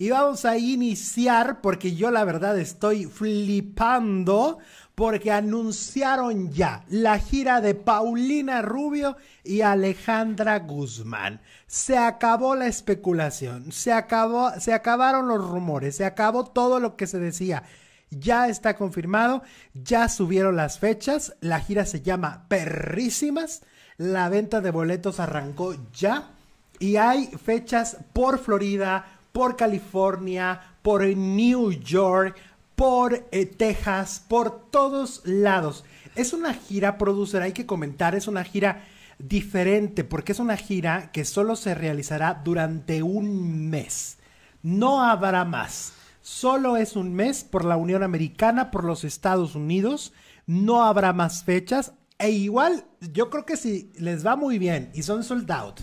Y vamos a iniciar porque yo la verdad estoy flipando porque anunciaron ya la gira de Paulina Rubio y Alejandra Guzmán. Se acabó la especulación, se acabó, se acabaron los rumores, se acabó todo lo que se decía. Ya está confirmado, ya subieron las fechas, la gira se llama Perrísimas, la venta de boletos arrancó ya y hay fechas por Florida, por California, por New York, por eh, Texas, por todos lados. Es una gira, producer, hay que comentar, es una gira diferente porque es una gira que solo se realizará durante un mes. No habrá más. Solo es un mes por la Unión Americana, por los Estados Unidos. No habrá más fechas. E igual, yo creo que si les va muy bien y son sold out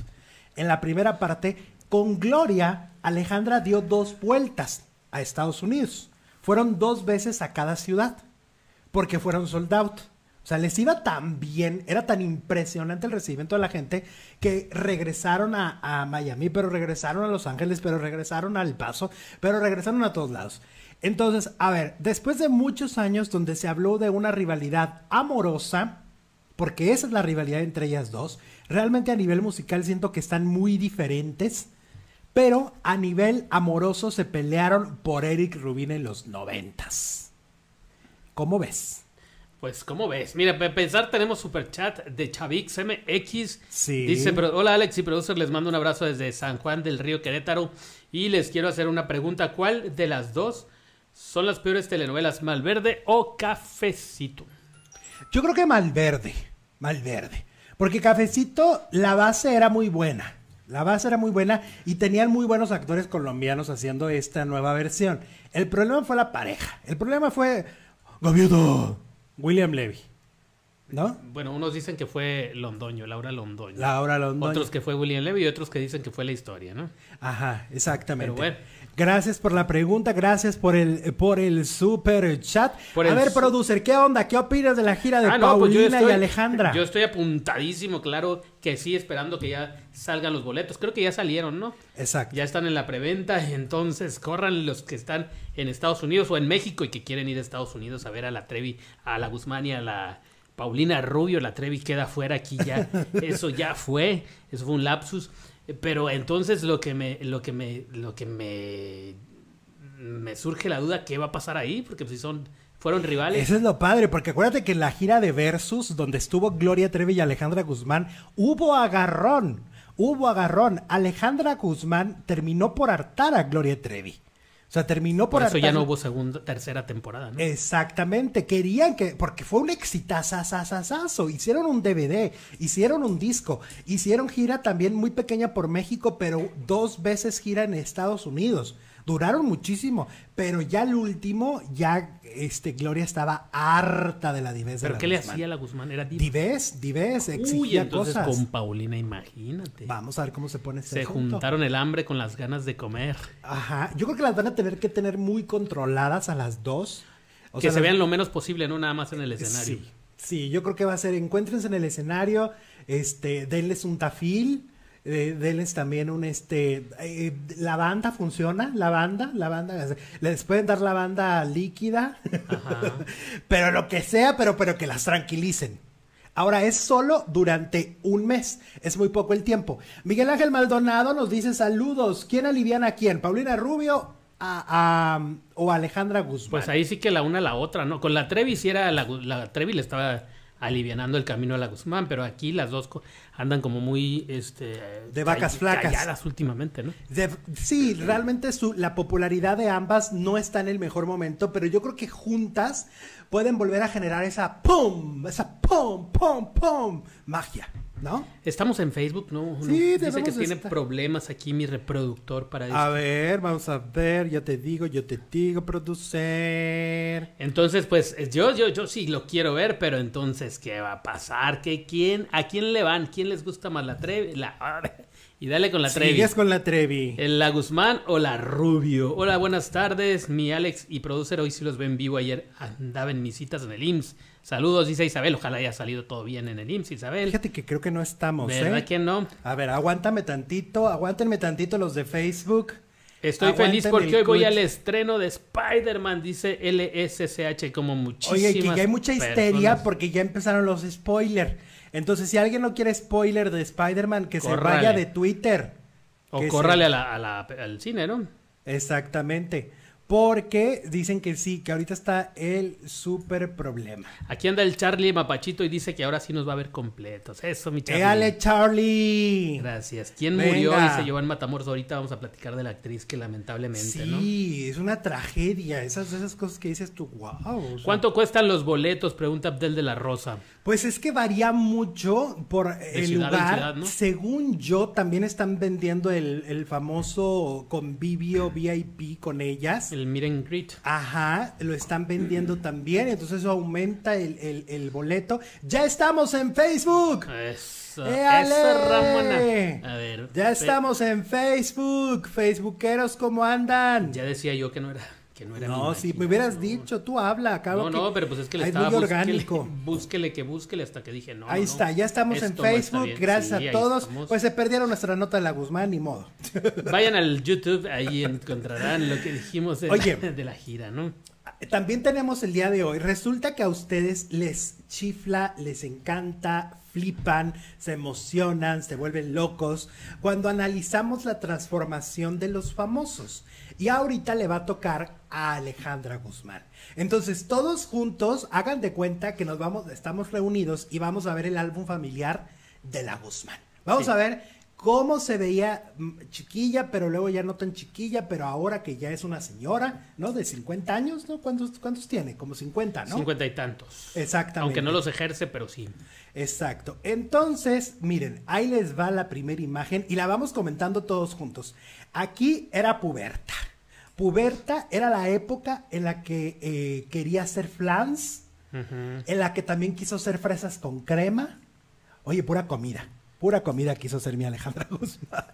en la primera parte, con Gloria Alejandra dio dos vueltas a Estados Unidos. Fueron dos veces a cada ciudad, porque fueron sold out. O sea, les iba tan bien, era tan impresionante el recibimiento de la gente que regresaron a, Miami, pero regresaron a Los Ángeles, pero regresaron al Paso, pero regresaron a todos lados. Entonces, a ver, después de muchos años donde se habló de una rivalidad amorosa, porque esa es la rivalidad entre ellas dos, realmente a nivel musical siento que están muy diferentes pero a nivel amoroso se pelearon por Eric Rubin en los noventas. ¿Cómo ves? Pues, ¿cómo ves? Mira, para pensar, tenemos chat de Chavix MX. Sí. Dice, hola Alex y producer, les mando un abrazo desde San Juan del Río Querétaro. Y les quiero hacer una pregunta. ¿Cuál de las dos son las peores telenovelas, Malverde o Cafecito? Yo creo que Malverde, Malverde. Porque Cafecito, la base era muy buena. La base era muy buena y tenían muy buenos actores colombianos haciendo esta nueva versión. El problema fue la pareja. El problema fue. Gobierno William Levy. ¿No? Bueno, unos dicen que fue Londoño, Laura Londoño. Laura Otros que fue William Levy y otros que dicen que fue la historia, ¿no? Ajá, exactamente. Pero bueno. Gracias por la pregunta, gracias por el por el super chat. a ver, producer, ¿qué onda? ¿Qué opinas de la gira de ah, pues Paulina yo estoy, y Alejandra? Yo estoy apuntadísimo, claro que sí, esperando que ya salgan los boletos. Creo que ya salieron, ¿no? Exacto. Ya están en la preventa, entonces corran los que están en Estados Unidos o en México y que quieren ir a Estados Unidos a ver a la Trevi, a la Guzmán y a la Paulina Rubio, la Trevi queda fuera aquí ya. Eso ya fue, eso fue un lapsus. Pero entonces lo que me, lo que me, lo que me, me surge la duda, ¿qué va a pasar ahí? Porque pues, si son, fueron rivales. Eso es lo padre, porque acuérdate que en la gira de Versus, donde estuvo Gloria Trevi y Alejandra Guzmán, hubo agarrón, hubo agarrón. Alejandra Guzmán terminó por hartar a Gloria Trevi. O sea, terminó por... eso ya no hubo segunda, tercera temporada, Exactamente, querían que, porque fue un exitazazazazazo, hicieron un DVD, hicieron un disco, hicieron gira también muy pequeña por México, pero dos veces gira en Estados Unidos. Duraron muchísimo, pero ya el último, ya este, Gloria estaba harta de la divés ¿Pero qué le hacía la Guzmán? ¿Era divés, Divés, ya Uy, entonces con Paulina, imagínate. Vamos a ver cómo se pone ese Se juntaron el hambre con las ganas de comer. Ajá, yo creo que las van a tener que tener muy controladas a las dos. que se vean lo menos posible, no nada más en el escenario. Sí, yo creo que va a ser, encuéntrense en el escenario, este, denles un tafil denles también un este eh, la banda funciona la banda la banda les pueden dar la banda líquida pero lo que sea pero pero que las tranquilicen Ahora es solo durante un mes. Es muy poco el tiempo. Miguel Ángel Maldonado nos dice saludos. ¿Quién aliviana a quién? ¿Paulina Rubio o Alejandra Guzmán? Pues ahí sí que la una a la otra, ¿no? Con la Trevi si era la Trevi le estaba alivianando el camino a la Guzmán, pero aquí las dos andan como muy este de vacas flacas calladas últimamente, ¿no? sí, realmente la popularidad de ambas no está en el mejor momento, pero yo creo que juntas pueden volver a generar esa pum, esa pum, pum, pum magia. ¿No? Estamos en Facebook, ¿no? Sí, Dice que tiene problemas aquí mi reproductor para A ver, vamos a ver, yo te digo, yo te digo, producer Entonces, pues, yo, yo, yo sí lo quiero ver, pero entonces, ¿qué va a pasar? ¿Qué, quién, ¿A quién le van? ¿Quién les gusta más la, tre... la... Y dale con la Trevi. Sigues con la Trevi. La Guzmán o la Rubio. Hola, buenas tardes. Mi Alex y producer hoy si los ven vivo. Ayer andaba en mis citas en el IMSS. Saludos, dice Isabel. Ojalá haya salido todo bien en el IMSS, Isabel. Fíjate que creo que no estamos, ¿Verdad ¿eh? que no? A ver, aguántame tantito. Aguántenme tantito los de Facebook. Estoy feliz porque hoy voy al estreno de Spider-Man, dice lssh como muchísimas Oye, que hay mucha histeria porque ya empezaron los spoilers. Entonces, si alguien no quiere spoiler de Spider-Man, que se vaya de Twitter. O córrale a la, al cine, ¿no? Exactamente. Porque dicen que sí, que ahorita está el súper problema. Aquí anda el Charlie Mapachito y dice que ahora sí nos va a ver completos. Eso, mi Charlie. Charlie! Gracias. ¿Quién murió? Dice Giovanni Matamoros. Ahorita vamos a platicar de la actriz que lamentablemente, sí, ¿no? Sí, es una tragedia. Esas, esas cosas que dices tú, wow. ¿Cuánto cuestan los boletos? Pregunta Abdel de la Rosa. Pues es que varía mucho por el lugar. Según yo, también están vendiendo el, el famoso convivio VIP con ellas el Miren and Ajá, lo están vendiendo también, entonces eso aumenta el, el boleto. ¡Ya estamos en Facebook! Eso, eso Ramona. A ver. Ya estamos en Facebook. Facebookeros, ¿cómo andan? Ya decía yo que no era no si me hubieras dicho, tú habla, acabo No, no, pero pues es que le estaba muy orgánico. Búsquele, que búsquele hasta que dije no. Ahí está, ya estamos en Facebook, gracias a todos. Pues se perdieron nuestra nota de la Guzmán, ni modo. Vayan al YouTube, ahí encontrarán lo que dijimos de la gira, ¿no? También tenemos el día de hoy. Resulta que a ustedes les chifla, les encanta, flipan, se emocionan, se vuelven locos, cuando analizamos la transformación de los famosos. Y ahorita le va a tocar a Alejandra Guzmán. Entonces, todos juntos, hagan de cuenta que nos vamos, estamos reunidos y vamos a ver el álbum familiar de la Guzmán. Vamos a ver cómo se veía mm, chiquilla, pero luego ya no tan chiquilla, pero ahora que ya es una señora, ¿no? De 50 años, ¿no? ¿Cuántos, cuántos tiene? Como 50, ¿no? 50 y tantos. Exactamente. Aunque no los ejerce, pero sí. Exacto. Entonces, miren, ahí les va la primera imagen y la vamos comentando todos juntos. Aquí era puberta. Puberta era la época en la que eh, quería hacer flans, en la que también quiso hacer fresas con crema. Oye, pura comida pura comida quiso ser mi Alejandra Guzmán.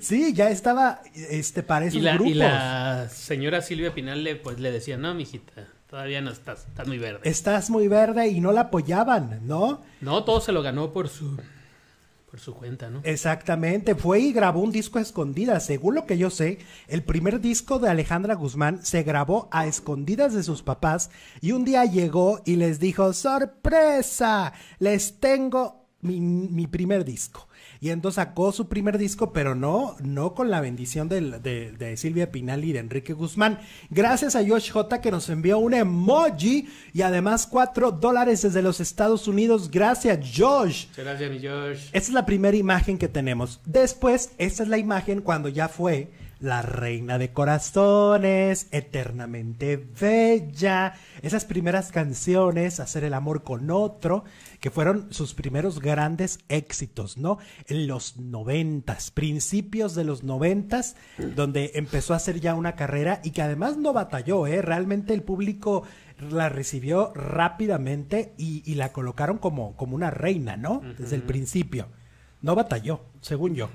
Sí, ya estaba este, para esos y la, Y la señora Silvia Pinal le, pues, le decía, no, mijita, todavía no estás, estás muy verde. Estás muy verde y no la apoyaban, ¿no? No, todo se lo ganó por su... Por su cuenta, ¿no? Exactamente. Fue y grabó un disco a escondidas. Según lo que yo sé, el primer disco de Alejandra Guzmán se grabó a escondidas de sus papás y un día llegó y les dijo, sorpresa, les tengo mi, primer disco. Y entonces sacó su primer disco, pero no, no con la bendición de, Silvia Pinal y de Enrique Guzmán. Gracias a Josh J que nos envió un emoji y además cuatro dólares desde los Estados Unidos. Gracias, Josh. Gracias, Josh. Esta es la primera imagen que tenemos. Después, esta es la imagen cuando ya fue la reina de corazones, eternamente bella, esas primeras canciones, hacer el amor con otro que fueron sus primeros grandes éxitos, ¿no? En los noventas, principios de los noventas, donde empezó a hacer ya una carrera y que además no batalló, ¿eh? Realmente el público la recibió rápidamente y, la colocaron como, como una reina, ¿no? Desde el principio. No batalló, según yo.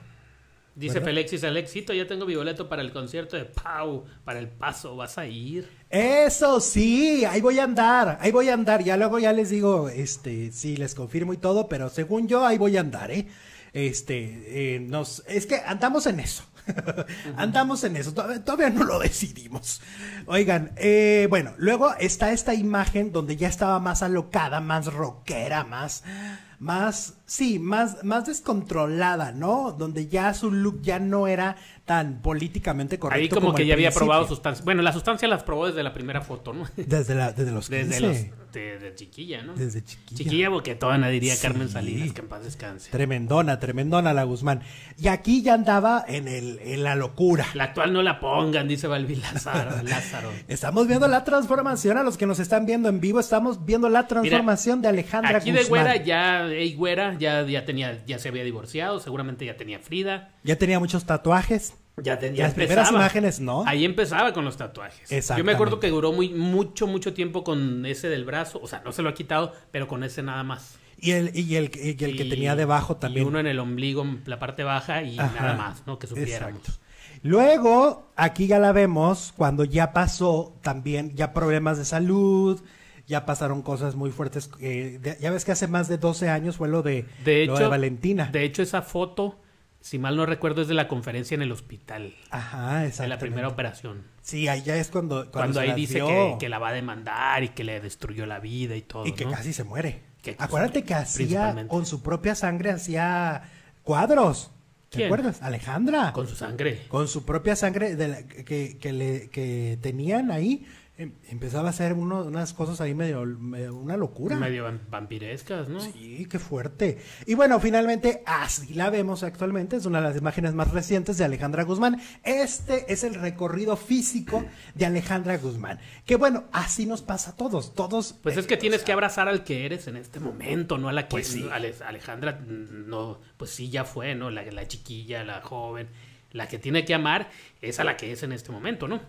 Dice ¿verdad? Felexis, Alexito, ya tengo mi para el concierto de Pau, para el paso, ¿vas a ir? Eso sí, ahí voy a andar, ahí voy a andar, ya luego ya les digo, este, sí, les confirmo y todo, pero según yo, ahí voy a andar, ¿eh? Este, eh, nos, es que andamos en eso. Andamos en eso, todavía no lo decidimos. Oigan, eh, bueno, luego está esta imagen donde ya estaba más alocada, más rockera, más más, sí, más, más descontrolada, ¿no? Donde ya su look ya no era tan políticamente correcto. Ahí como, que ya había probado sustancias. Bueno, la sustancia las probó desde la primera foto, ¿no? Desde, la, desde los Desde chiquilla, ¿no? Desde chiquilla. Chiquilla boquetona, diría Carmen Salinas, que en paz descanse. Tremendona, tremendona la Guzmán. Y aquí ya andaba en, el, en la locura. La actual no la pongan, dice Balbi Lázaro. estamos viendo la transformación, a los que nos están viendo en vivo, estamos viendo la transformación de Alejandra aquí Guzmán. Aquí de güera ya Ey ya, ya, tenía, ya se había divorciado, seguramente ya tenía Frida. Ya tenía muchos tatuajes. Ya tenía. Las primeras imágenes, ¿no? Ahí empezaba con los tatuajes. Yo me acuerdo que duró muy, mucho, mucho tiempo con ese del brazo. O sea, no se lo ha quitado, pero con ese nada más. Y el, y el, que tenía debajo también. uno en el ombligo, la parte baja, y nada más, ¿no? Que Exacto. Luego, aquí ya la vemos cuando ya pasó también ya problemas de salud, ya pasaron cosas muy fuertes. ya ves que hace más de 12 años fue lo de, de Valentina. De hecho, esa foto, si mal no recuerdo, es de la conferencia en el hospital. Ajá, exacto. De la primera operación. Sí, ahí ya es cuando... Cuando, ahí dice que, la va a demandar y que le destruyó la vida y todo. Y que casi se muere. Acuérdate que hacía, con su propia sangre, hacía cuadros. ¿Te acuerdas? Alejandra. Con su sangre. Con su propia sangre de que, que, le, que tenían ahí Em, empezaba a hacer unas cosas ahí medio, una locura. Medio vampirescas, ¿no? Sí, qué fuerte. Y bueno, finalmente así la vemos actualmente, es una de las imágenes más recientes de Alejandra Guzmán. Este es el recorrido físico de Alejandra Guzmán. Que bueno, así nos pasa a todos, todos. Pues es eh, que tienes que abrazar al que eres en este momento, no a la que pues Alejandra, no, pues sí ya fue, ¿no? La, la chiquilla, la joven, la que tiene que amar es a la que es en este momento, ¿no?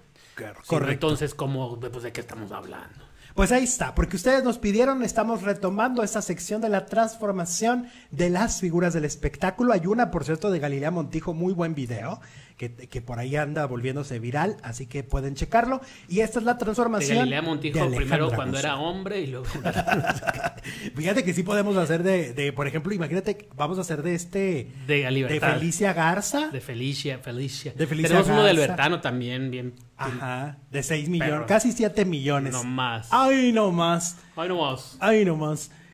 Correcto. Entonces, pues, ¿de qué estamos hablando? Pues ahí está, porque ustedes nos pidieron, estamos retomando esta sección de la transformación de las figuras del espectáculo. Hay una, por cierto, de Galilea Montijo, muy buen video, que, por ahí anda volviéndose viral, así que pueden checarlo. Y esta es la transformación. De Montijo primero cuando era hombre y luego. Fíjate que sí podemos hacer de, de, por ejemplo, imagínate, vamos a hacer de este. De, Felicia Garza. De Felicia, Felicia. De Felicia Tenemos uno de Albertano también, bien. Ajá, de 6 millones, casi 7 millones. No más. Ay, no más. Ay, no más. Ay, no más.